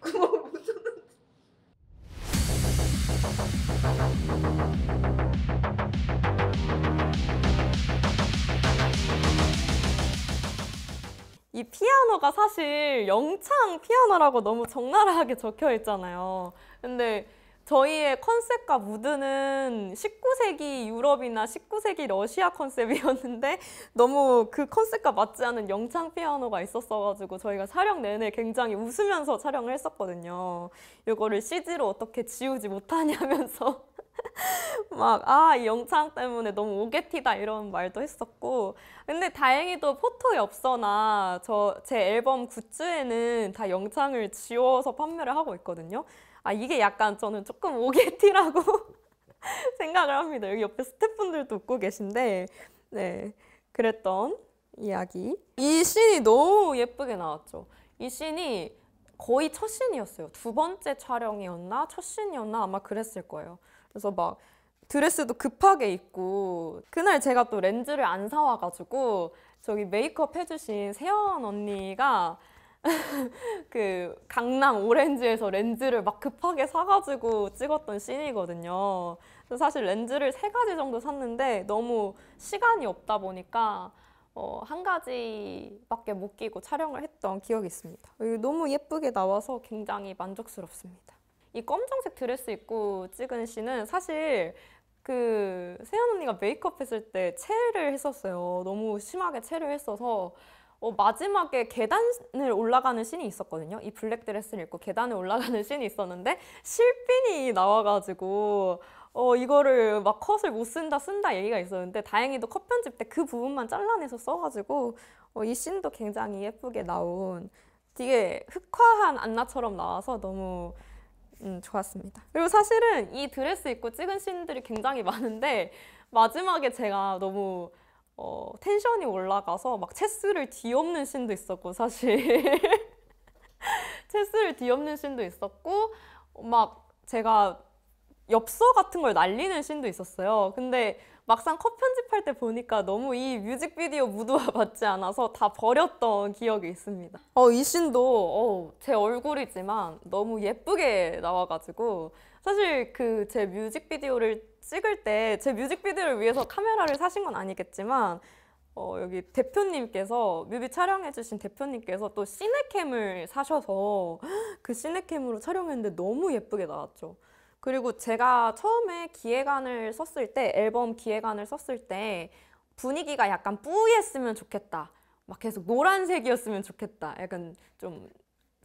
뭐 이 피아노가 사실 영창 피아노라고 너무 적나라하게 적혀 있잖아요. 근데 저희의 컨셉과 무드는 19세기 유럽이나 19세기 러시아 컨셉이었는데 너무 그 컨셉과 맞지 않은 영창 피아노가 있었어가지고 저희가 촬영 내내 굉장히 웃으면서 촬영을 했었거든요. 이거를 CG로 어떻게 지우지 못하냐면서 막, 아, 이영창 때문에 너무 오게티다 이런 말도 했었고. 근데 다행히도 포토 엽서나 저, 제 앨범 굿즈에는 다영창을 지워서 판매를 하고 있거든요. 아, 이게 약간 저는 조금 오게티라고 생각을 합니다. 여기 옆에 스태프분들도 웃고 계신데, 네. 그랬던 이야기. 이 씬이 너무 예쁘게 나왔죠. 이 씬이 거의 첫 씬이었어요. 두 번째 촬영이었나? 첫 씬이었나? 아마 그랬을 거예요. 그래서 막 드레스도 급하게 입고 그날 제가 또 렌즈를 안 사와가지고 저기 메이크업 해주신 세연 언니가 그 강남 오렌지에서 렌즈를 막 급하게 사가지고 찍었던 씬이거든요. 사실 렌즈를 세 가지 정도 샀는데 너무 시간이 없다 보니까 어, 한 가지밖에 못 끼고 촬영을 했던 기억이 있습니다. 너무 예쁘게 나와서 굉장히 만족스럽습니다. 이 검정색 드레스 입고 찍은 씬은 사실 그 세연 언니가 메이크업 했을 때 체를 했었어요. 너무 심하게 체를 했어서 어, 마지막에 계단을 올라가는 씬이 있었거든요. 이 블랙 드레스를 입고 계단을 올라가는 씬이 있었는데 실핀이 나와가지고 어, 이거를 막 컷을 못 쓴다 쓴다 얘기가 있었는데 다행히도 컷 편집 때 그 부분만 잘라내서 써가지고 어, 이 씬도 굉장히 예쁘게 나온 되게 흑화한 안나처럼 나와서 너무 음, 좋았습니다. 그리고 사실은 이 드레스 입고 찍은 씬들이 굉장히 많은데 마지막에 제가 너무 어, 텐션이 올라가서 막 체스를 뒤엎는 씬도 있었고 사실 체스를 뒤엎는 씬도 있었고 막 제가 엽서 같은 걸 날리는 씬도 있었어요. 근데 막상 컷 편집할 때 보니까 너무 이 뮤직비디오 무드와 맞지 않아서 다 버렸던 기억이 있습니다. 어, 이 씬도 어, 제 얼굴이지만 너무 예쁘게 나와가지고 사실 그 제 뮤직비디오를 찍을 때 제 뮤직비디오를 위해서 카메라를 사신 건 아니겠지만 어, 여기 대표님께서 뮤비 촬영해주신 대표님께서 또 시네캠을 사셔서 그 시네캠으로 촬영했는데 너무 예쁘게 나왔죠. 그리고 제가 처음에 기획안을 썼을 때 앨범 기획안을 썼을 때 분위기가 약간 뿌였으면 좋겠다. 막 계속 노란색이었으면 좋겠다. 약간 좀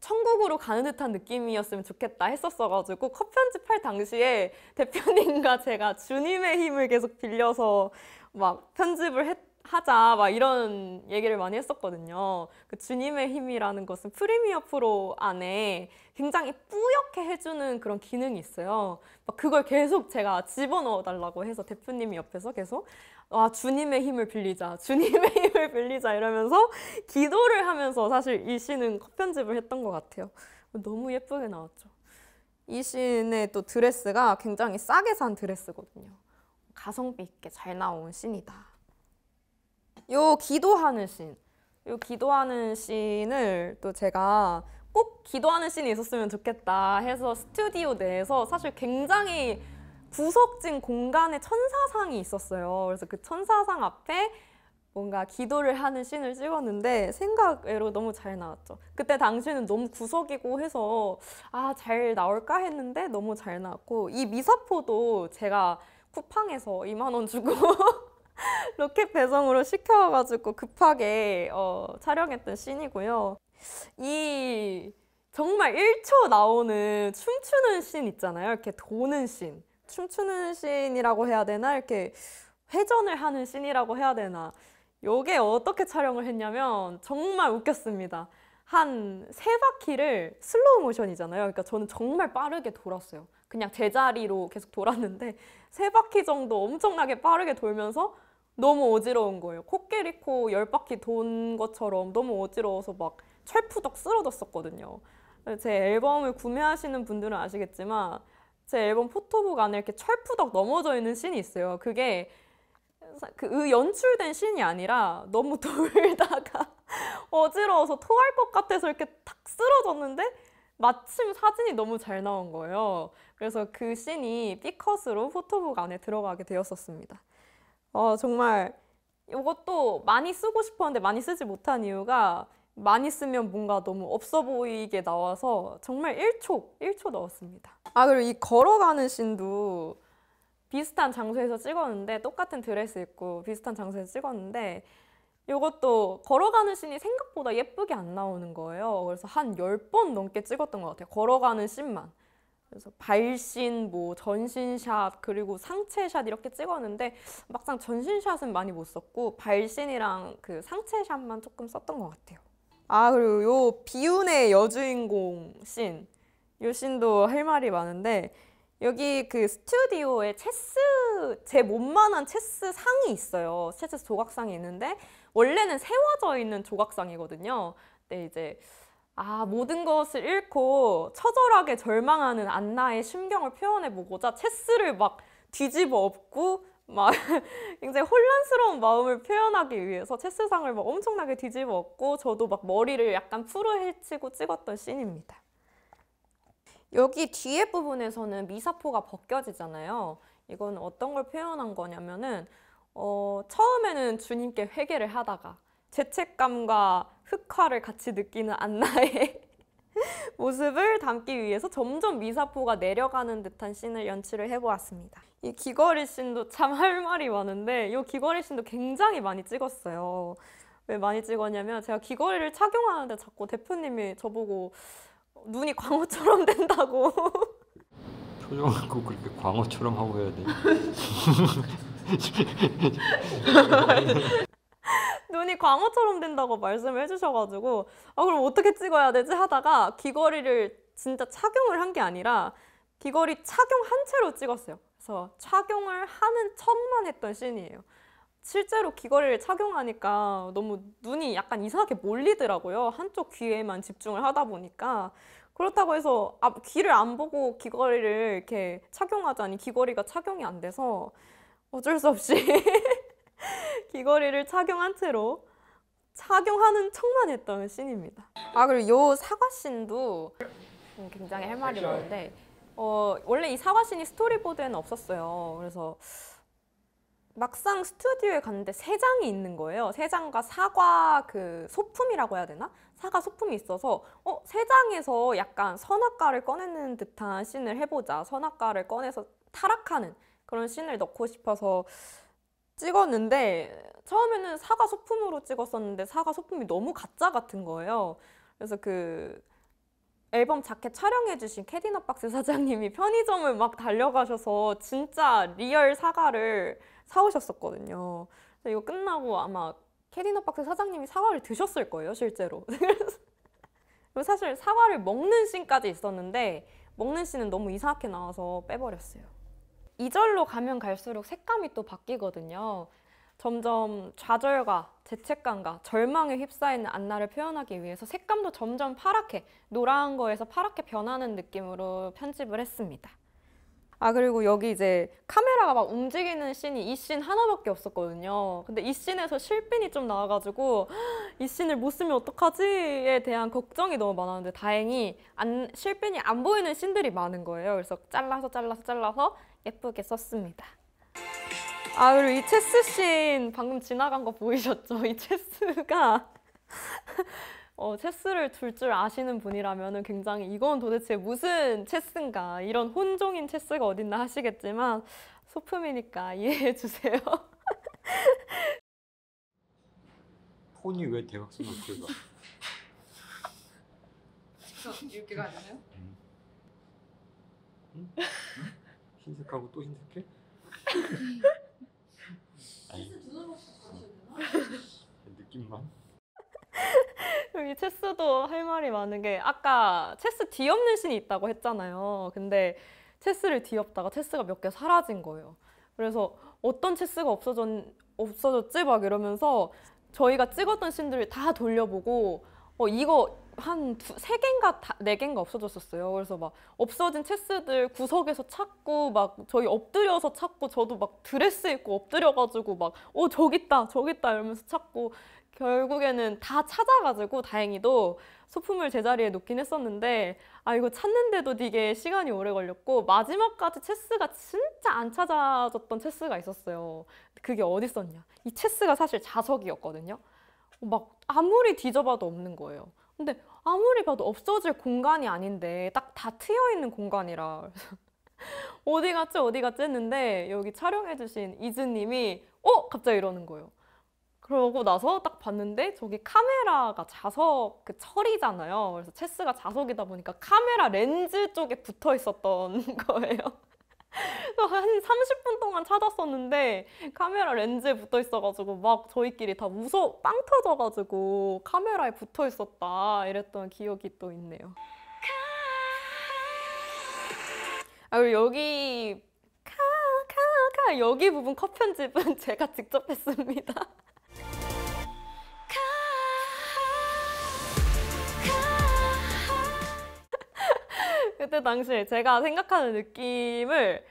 천국으로 가는 듯한 느낌이었으면 좋겠다 했었어가지고 컷 편집할 당시에 대표님과 제가 주님의 힘을 계속 빌려서 막 편집을 했, 하자 막 이런 얘기를 많이 했었거든요. 그 주님의 힘이라는 것은 프리미어 프로 안에 굉장히 뿌옇게 해주는 그런 기능이 있어요. 그걸 계속 제가 집어넣어 달라고 해서 대표님이 옆에서 계속 아 주님의 힘을 빌리자 주님의 힘을 빌리자 이러면서 기도를 하면서 사실 이 시는 편집을 했던 것 같아요. 너무 예쁘게 나왔죠. 이 씬의 또 드레스가 굉장히 싸게 산 드레스거든요. 가성비 있게 잘 나온 씬이다. 요 기도하는 씬, 요 기도하는 씬을 또 제가 꼭 기도하는 씬이 있었으면 좋겠다 해서 스튜디오 내에서 사실 굉장히 구석진 공간에 천사상이 있었어요. 그래서 그 천사상 앞에 뭔가 기도를 하는 씬을 찍었는데 생각외로 너무 잘 나왔죠. 그때 당시에는 너무 구석이고 해서 아 잘 나올까 했는데 너무 잘 나왔고 이 미사포도 제가 쿠팡에서 2만 원 주고 로켓 배송으로 시켜가지고 급하게 어, 촬영했던 씬이고요. 이 정말 1초 나오는 춤추는 씬 있잖아요. 이렇게 도는 씬. 춤추는 씬이라고 해야 되나? 이렇게 회전을 하는 씬이라고 해야 되나? 요게 어떻게 촬영을 했냐면 정말 웃겼습니다. 한 세 바퀴를 슬로우 모션이잖아요. 그러니까 저는 정말 빠르게 돌았어요. 그냥 제자리로 계속 돌았는데 세 바퀴 정도 엄청나게 빠르게 돌면서 너무 어지러운 거예요. 코끼리코 열 바퀴 돈 것처럼 너무 어지러워서 막 철푸덕 쓰러졌었거든요. 제 앨범을 구매하시는 분들은 아시겠지만 제 앨범 포토북 안에 이렇게 철푸덕 넘어져 있는 씬이 있어요. 그게 그, 그 연출된 씬이 아니라 너무 돌다가 어지러워서 토할 것 같아서 이렇게 탁 쓰러졌는데 마침 사진이 너무 잘 나온 거예요. 그래서 그 씬이 B컷으로 포토북 안에 들어가게 되었었습니다. 어, 정말 이것도 많이 쓰고 싶었는데 많이 쓰지 못한 이유가 많이 쓰면 뭔가 너무 없어 보이게 나와서 정말 1초, 1초 넣었습니다. 아 그리고 이 걸어가는 씬도 비슷한 장소에서 찍었는데 똑같은 드레스 입고 비슷한 장소에서 찍었는데 이것도 걸어가는 씬이 생각보다 예쁘게 안 나오는 거예요. 그래서 한 10번 넘게 찍었던 것 같아요. 걸어가는 씬만. 그래서 발신, 뭐 전신샷, 그리고 상체샷 이렇게 찍었는데 막상 전신샷은 많이 못 썼고 발신이랑 그 상체샷만 조금 썼던 것 같아요. 아 그리고 요 비운의 여주인공 씬, 요 씬도 할 말이 많은데 여기 그 스튜디오에 체스 제 몸만한 체스 상이 있어요. 체스 조각상이 있는데 원래는 세워져 있는 조각상이거든요. 근데 이제 아, 모든 것을 잃고 처절하게 절망하는 안나의 심경을 표현해 보고자 체스를 막 뒤집어 엎고 막 굉장히 혼란스러운 마음을 표현하기 위해서 체스상을 막 엄청나게 뒤집어 엎고 저도 막 머리를 약간 푸르헤치고 찍었던 씬입니다. 여기 뒤에 부분에서는 미사포가 벗겨지잖아요. 이건 어떤 걸 표현한 거냐면은 어, 처음에는 주님께 회개를 하다가 죄책감과 흑화를 같이 느끼는 안나의 모습을 담기 위해서 점점 미사포가 내려가는 듯한 씬을 연출을 해보았습니다. 이 귀걸이 씬도 참 할 말이 많은데 이 귀걸이 씬도 굉장히 많이 찍었어요. 왜 많이 찍었냐면 제가 귀걸이를 착용하는데 자꾸 대표님이 저보고 눈이 광어처럼 된다고 표정하고 그렇게 광어처럼 하고 해야 돼. 갑자기 광어처럼 된다고 말씀을 해주셔가지고 아 그럼 어떻게 찍어야 되지 하다가 귀걸이를 진짜 착용을 한 게 아니라 귀걸이 착용한 채로 찍었어요. 그래서 착용을 하는 척만 했던 씬이에요. 실제로 귀걸이를 착용하니까 너무 눈이 약간 이상하게 몰리더라고요. 한쪽 귀에만 집중을 하다 보니까. 그렇다고 해서 귀를 안 보고 귀걸이를 이렇게 착용하자니 귀걸이가 착용이 안 돼서 어쩔 수 없이 귀걸이를 착용한 채로 착용하는 척만 했던 씬입니다. 아 그리고 이 사과 씬도 굉장히 할 말이 많은데 어, 원래 이 사과 씬이 스토리보드에는 없었어요. 그래서 막상 스튜디오에 갔는데 세 장이 있는 거예요. 세 장과 사과 그 소품이라고 해야 되나? 사과 소품이 있어서 어, 세 장에서 약간 선악과를 꺼내는 듯한 씬을 해보자. 선악과를 꺼내서 타락하는 그런 씬을 넣고 싶어서 찍었는데 처음에는 사과 소품으로 찍었었는데 사과 소품이 너무 가짜 같은 거예요. 그래서 그 앨범 자켓 촬영해주신 캐디넛 박스 사장님이 편의점을 막 달려가셔서 진짜 리얼 사과를 사오셨었거든요. 그래서 이거 끝나고 아마 캐디넛 박스 사장님이 사과를 드셨을 거예요, 실제로. 사실 사과를 먹는 씬까지 있었는데 먹는 씬은 너무 이상하게 나와서 빼버렸어요. 이절로 가면 갈수록 색감이 또 바뀌거든요. 점점 좌절과 죄책감과 절망에 휩싸이는 안나를 표현하기 위해서 색감도 점점 파랗게 노란 거에서 파랗게 변하는 느낌으로 편집을 했습니다. 아 그리고 여기 이제 카메라가 막 움직이는 씬이 이 씬 하나밖에 없었거든요. 근데 이 씬에서 실핀이 좀 나와가지고 이 씬을 못 쓰면 어떡하지에 대한 걱정이 너무 많았는데 다행히 안, 실핀이 안 보이는 씬들이 많은 거예요. 그래서 잘라서 잘라서 잘라서 예쁘게 썼습니다. 아 그리고 이 체스 씬 방금 지나간 거 보이셨죠? 이 체스가 어, 체스를 둘 줄 아시는 분이라면 굉장히 이건 도대체 무슨 체스인가 이런 혼종인 체스가 어딨나 하시겠지만 소품이니까 이해해 주세요. 폰이 왜 대각선으로 굴 이렇게 가나요? 흰색하고 또 흰색해? 아니 느낌만 여기 체스도 할 말이 많은 게 아까 체스 뒤엎는 신이 있다고 했잖아요. 근데 체스를 뒤엎다가 체스가 몇 개 사라진 거예요. 그래서 어떤 체스가 없어졌, 없어졌지? 막 이러면서 저희가 찍었던 신들을 다 돌려보고 어 이거 한세 개인가 네 개인가 없어졌었어요. 그래서 막 없어진 체스들 구석에서 찾고 막 저희 엎드려서 찾고 저도 막 드레스 입고 엎드려가지고 막 어 저기 있다 저기 있다 이러면서 찾고 결국에는 다 찾아가지고 다행히도 소품을 제자리에 놓긴 했었는데 아 이거 찾는데도 되게 시간이 오래 걸렸고 마지막까지 체스가 진짜 안 찾아졌던 체스가 있었어요. 그게 어디 있었냐? 이 체스가 사실 자석이었거든요. 막 아무리 뒤져봐도 없는 거예요. 근데 아무리 봐도 없어질 공간이 아닌데 딱 다 트여 있는 공간이라 어디 갔지 어디 갔지 했는데 여기 촬영해주신 이즈님이 어 갑자기 이러는 거예요. 그러고 나서 딱 봤는데 저기 카메라가 자석 그 철이잖아요. 그래서 체스가 자석이다 보니까 카메라 렌즈 쪽에 붙어 있었던 거예요. 한 30분 동안 찾았었는데 카메라 렌즈에 붙어 있어가지고 막 저희끼리 다 무서 빵 터져가지고 카메라에 붙어 있었다 이랬던 기억이 또 있네요. 아 그리고 여기 카카카 여기 부분 컷 편집은 제가 직접 했습니다. 그때 당시에 제가 생각하는 느낌을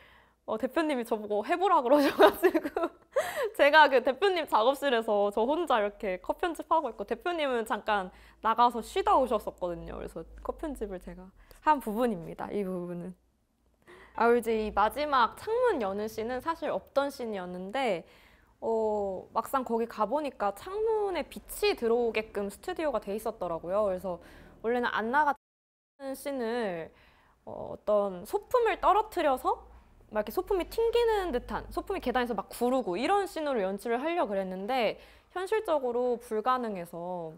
어, 대표님이 저보고 해보라 그러셔가지고 제가 그 대표님 작업실에서 저 혼자 이렇게 컷 편집하고 있고 대표님은 잠깐 나가서 쉬다 오셨었거든요. 그래서 컷 편집을 제가 한 부분입니다. 이 부분은. 아 이제 이 마지막 창문 여는 씬은 사실 없던 씬이었는데 어, 막상 거기 가보니까 창문에 빛이 들어오게끔 스튜디오가 돼 있었더라고요. 그래서 원래는 안나갔는 씬을 어, 어떤 소품을 떨어뜨려서 막 이렇게 소품이 튕기는 듯한 소품이 계단에서 막 구르고 이런 신으로 연출을 하려 고 그랬는데 현실적으로 불가능해서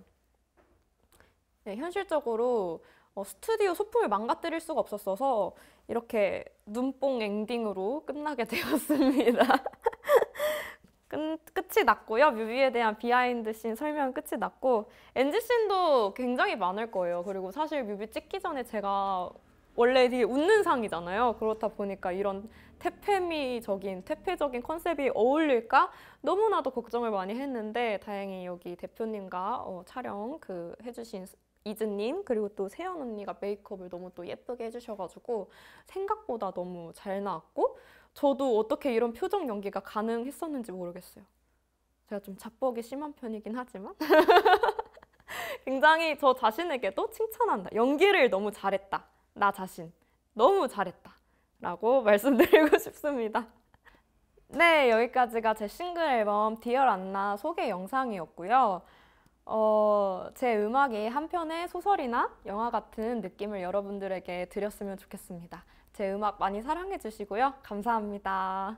네, 현실적으로 어, 스튜디오 소품을 망가뜨릴 수가 없었어서 이렇게 눈뽕 엔딩으로 끝나게 되었습니다. 끝, 끝이 났고요. 뮤비에 대한 비하인드 씬 설명 끝이 났고 엔지 씬도 굉장히 많을 거예요. 그리고 사실 뮤비 찍기 전에 제가 원래 되게 웃는 상이잖아요. 그렇다 보니까 이런 태페미적인 태페적인 컨셉이 어울릴까 너무나도 걱정을 많이 했는데 다행히 여기 대표님과 어, 촬영 그 해주신 이즈님 그리고 또 세연 언니가 메이크업을 너무 또 예쁘게 해주셔가지고 생각보다 너무 잘 나왔고 저도 어떻게 이런 표정 연기가 가능했었는지 모르겠어요. 제가 좀 자뻑이 심한 편이긴 하지만 굉장히 저 자신에게도 칭찬한다. 연기를 너무 잘했다. 나 자신 너무 잘했다 라고 말씀드리고 싶습니다. 네, 여기까지가 제 싱글 앨범 디얼 안나 소개 영상이었고요. 어, 제 음악이 한편의 소설이나 영화 같은 느낌을 여러분들에게 드렸으면 좋겠습니다. 제 음악 많이 사랑해 주시고요. 감사합니다.